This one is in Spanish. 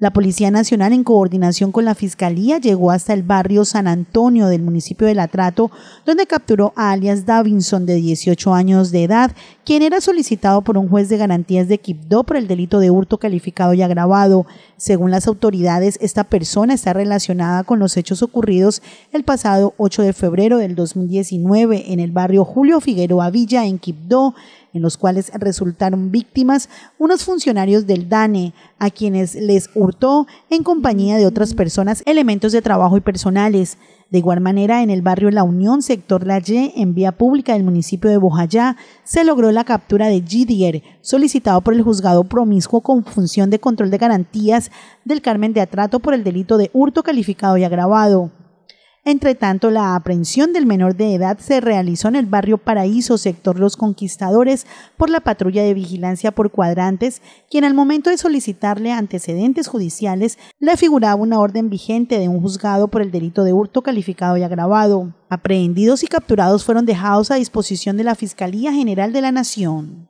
La Policía Nacional, en coordinación con la Fiscalía, llegó hasta el barrio San Antonio del municipio de Trato, donde capturó a alias Davinson, de 18 años de edad, quien era solicitado por un juez de garantías de Quibdó por el delito de hurto calificado y agravado. Según las autoridades, esta persona está relacionada con los hechos ocurridos el pasado 8 de febrero del 2019 en el barrio Julio Figueroa Villa, en Quibdó, en los cuales resultaron víctimas unos funcionarios del DANE, a quienes les hurtó en compañía de otras personas elementos de trabajo y personales. De igual manera, en el barrio La Unión, sector La en vía pública del municipio de Bojayá, se logró la captura de Gidier, solicitado por el juzgado promiscuo con función de control de garantías del Carmen de Atrato por el delito de hurto calificado y agravado. Entre tanto, la aprehensión del menor de edad se realizó en el barrio Paraíso, sector Los Conquistadores, por la patrulla de vigilancia por cuadrantes, quien al momento de solicitarle antecedentes judiciales le figuraba una orden vigente de un juzgado por el delito de hurto calificado y agravado. Aprehendidos y capturados fueron dejados a disposición de la Fiscalía General de la Nación.